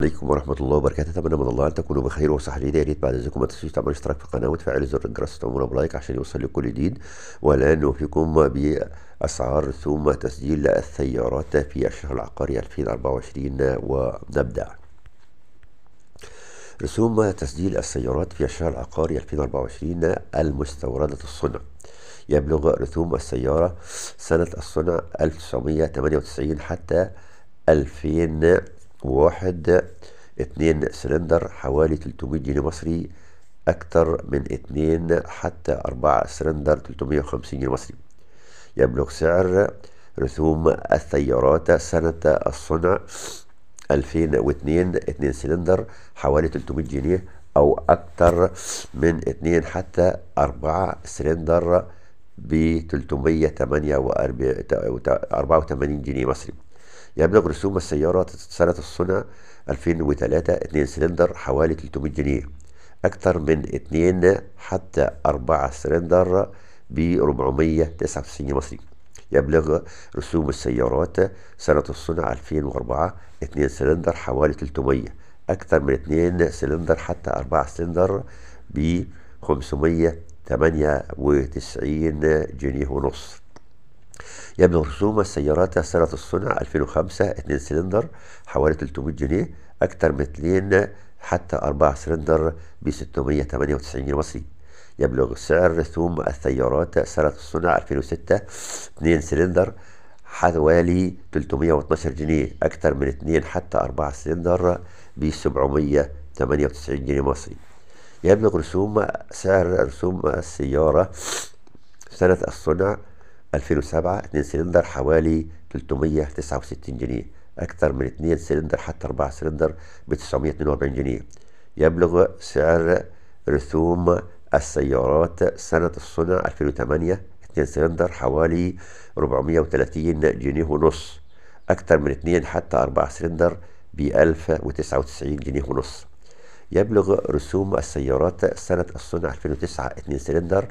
عليكم ورحمة الله وبركاته أتمنى من الله أن تكونوا بخير جيدة يا ريت بعد إذنكم ما تنسوش تعملوا اشتراك في القناة وتفعلوا زر الجرس وتعملوا لايك عشان يوصل لكل جديد والآن نوفيكم بأسعار ثم تسجيل السيارات في الشهر العقاري 2024 ونبدأ رسوم تسجيل السيارات في الشهر العقاري 2024 المستوردة الصنع يبلغ رسوم السيارة سنة الصنع 1998 حتى 2000 واحد اثنين سلندر حوالي 300 جنيه مصري أكثر من اثنين حتى أربعة سلندر 350 جنيه مصري يبلغ سعر رسوم السيارات سنة الصنع 2002 اثنين سلندر حوالي 300 جنيه أو أكثر من اثنين حتى اربعة سلندر ب 384 جنيه مصري يبلغ رسوم السيارة سنة الصنع 2003 2 سلندر حوالي 300 جنيه أكثر من 2 حتى 4 سلندر ب 499 مصري يبلغ رسوم السيارات سنة الصنع 2004 2 سلندر حوالي 300 أكثر من 2 سلندر حتى 4 سلندر ب 598 جنيه ونصف يبلغ رسوم السيارات سنة الصنع 2005 2 سلندر حوالي 300 جنيه أكثر من 2 حتى 4 سلندر ب 698 جنيه مصري يبلغ سعر رسوم السيارات سنة الصنع 2006 2 سلندر حوالي 312 جنيه أكثر من 2 حتى 4 سلندر ب 798 جنيه مصري يبلغ رسوم سعر رسوم السيارة سنة الصنع 2007 2 سلندر حوالي 369 جنيه أكثر من 2 سلندر حتى 4 سلندر ب 942 جنيه يبلغ سعر رسوم السيارات سنة الصنع 2008 2 سلندر حوالي 430 جنيه ونص أكثر من 2 حتى 4 سلندر ب 1099 جنيه ونص يبلغ رسوم السيارات سنة الصنع 2009 2 سلندر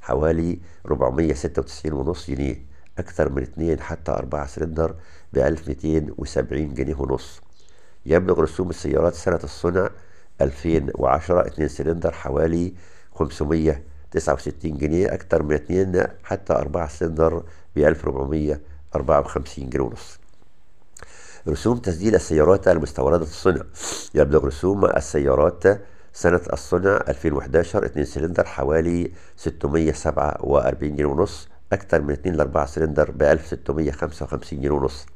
حوالي 496.5 جنيه أكثر من 2 حتى 4 سلندر ب 1270 جنيه ونص يبلغ رسوم السيارات سنة الصنع 2010 2 سلندر حوالي 569 جنيه أكثر من 2 حتى 4 سلندر ب 1454 جنيه ونص رسوم تسجيل السيارات المستوردة الصنع يبلغ رسوم السيارات سنة الصنع 2011 2 سلندر حوالي 647 جنيه ونص أكثر من 2 ل 4 سلندر ب 1655 جنيه ونص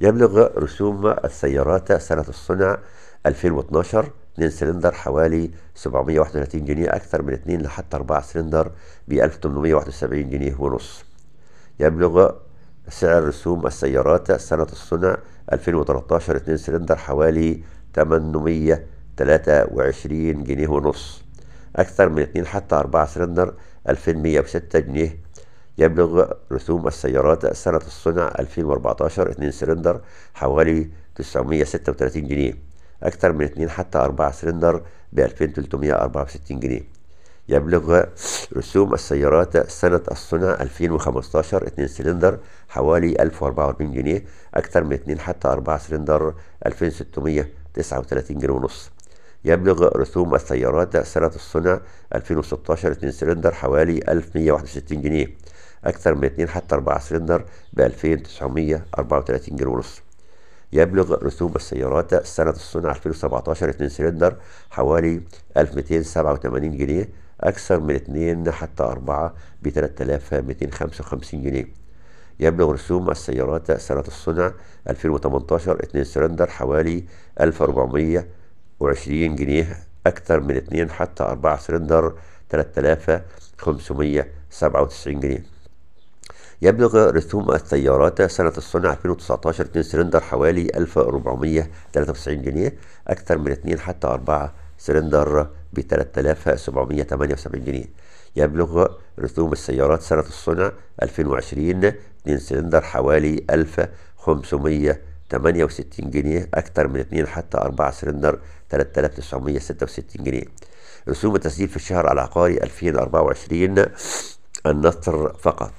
يبلغ رسوم السيارات سنة الصنع 2012 2 سلندر حوالي 731 جنيه أكثر من 2 لحتى 4 سلندر ب 1871 جنيه ونص يبلغ سعر رسوم السيارات سنة الصنع 2013 2 سلندر حوالي 823 جنيه ونص أكثر من 2 حتى 4 سلندر 2106 جنيه يبلغ رسوم السيارات سنة الصنع 2014 2 سلندر حوالي 936 جنيه أكثر من 2 حتى 4 سلندر ب 2364 جنيه يبلغ رسوم السيارات سنة الصنع 2015 2 سلندر حوالي 1044 جنيه أكثر من 2 حتى 4 سلندر 2639 جنيه ونص يبلغ رسوم السيارات سنة الصنع 2016 2 سلندر حوالي 1161 جنيه أكثر من 2 حتى 4 سلندر ب 2934 جنيه ونص يبلغ رسوم السيارات سنة الصنع 2017 2 سلندر حوالي 1287 جنيه أكثر من 2 حتى 4 ب 3255 جنيه يبلغ رسوم السيارات سنة الصنع 2018 2 سلندر حوالي 1420 جنيه أكثر من 2 حتى 4 سلندر 3597 جنيه يبلغ رسوم السيارات سنة الصنع 2019 2 سلندر حوالي 1493 جنيه أكثر من 2 حتى 4 سلندر ب 3778 جنيه يبلغ رسوم السيارات سنة الصنع 2020 2 سلندر حوالي 1568 جنيه أكثر من 2 حتى 4 سلندر 3966 جنيه رسوم التسجيل في الشهر العقاري 2024 النصر فقط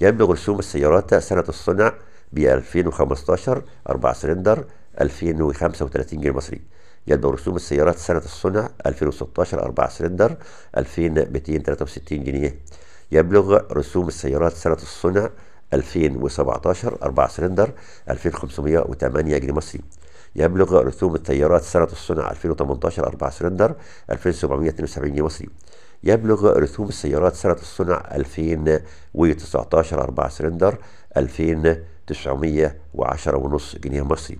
يبلغ رسوم السيارات سنة الصنع ب 2015 4 سلندر 2035 جنيه مصري يتبع رسوم السيارات سنة الصنع 2016 4 سلندر 2263 جنيه يبلغ رسوم السيارات سنة الصنع 2017 4 سلندر 2508 جنيه مصري يبلغ رسوم التيارات سنة الصنع 2018 4 سلندر 2772 جنيه مصري يبلغ رسوم السيارات سنة الصنع 2019 4 سلندر 2910 ونص جنيه مصري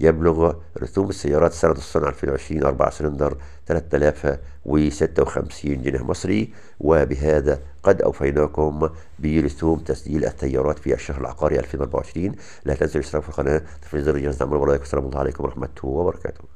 يبلغ رسوم السيارات سنة الصنع 2020 أربع سلندر 3056 جنيه مصري وبهذا قد أوفيناكم برسوم تسجيل التيارات في الشهر العقاري 2024 لا تنسوا الاشتراك في القناة تفعيل زر الجرس دعم الله عليكم ورحمة الله وبركاته